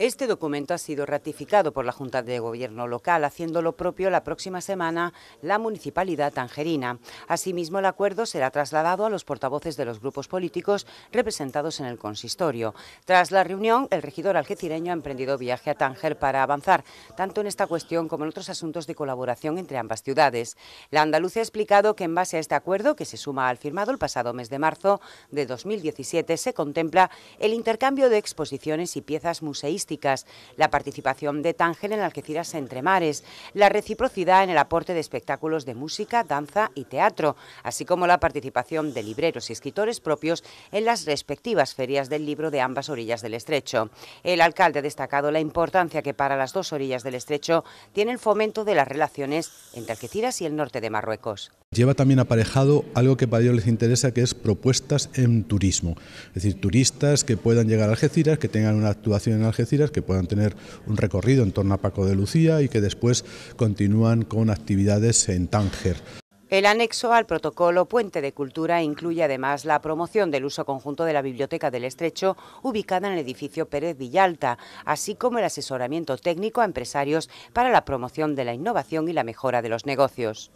Este documento ha sido ratificado por la Junta de Gobierno local, haciendo lo propio la próxima semana la Municipalidad Tangerina. Asimismo, el acuerdo será trasladado a los portavoces de los grupos políticos representados en el consistorio. Tras la reunión, el regidor algecireño ha emprendido viaje a Tánger para avanzar, tanto en esta cuestión como en otros asuntos de colaboración entre ambas ciudades. La andaluza ha explicado que en base a este acuerdo, que se suma al firmado el pasado mes de marzo de 2017, se contempla el intercambio de exposiciones y piezas museísticas la participación de Tánger en Algeciras Entre Mares, la reciprocidad en el aporte de espectáculos de música, danza y teatro, así como la participación de libreros y escritores propios en las respectivas ferias del libro de ambas orillas del estrecho. El alcalde ha destacado la importancia que para las dos orillas del estrecho tiene el fomento de las relaciones entre Algeciras y el norte de Marruecos. Lleva también aparejado algo que para ellos les interesa, que es propuestas en turismo. Es decir, turistas que puedan llegar a Algeciras, que tengan una actuación en Algeciras, que puedan tener un recorrido en torno a Paco de Lucía y que después continúan con actividades en Tánger. El anexo al protocolo Puente de Cultura incluye además la promoción del uso conjunto de la Biblioteca del Estrecho, ubicada en el edificio Pérez Villalta, así como el asesoramiento técnico a empresarios para la promoción de la innovación y la mejora de los negocios.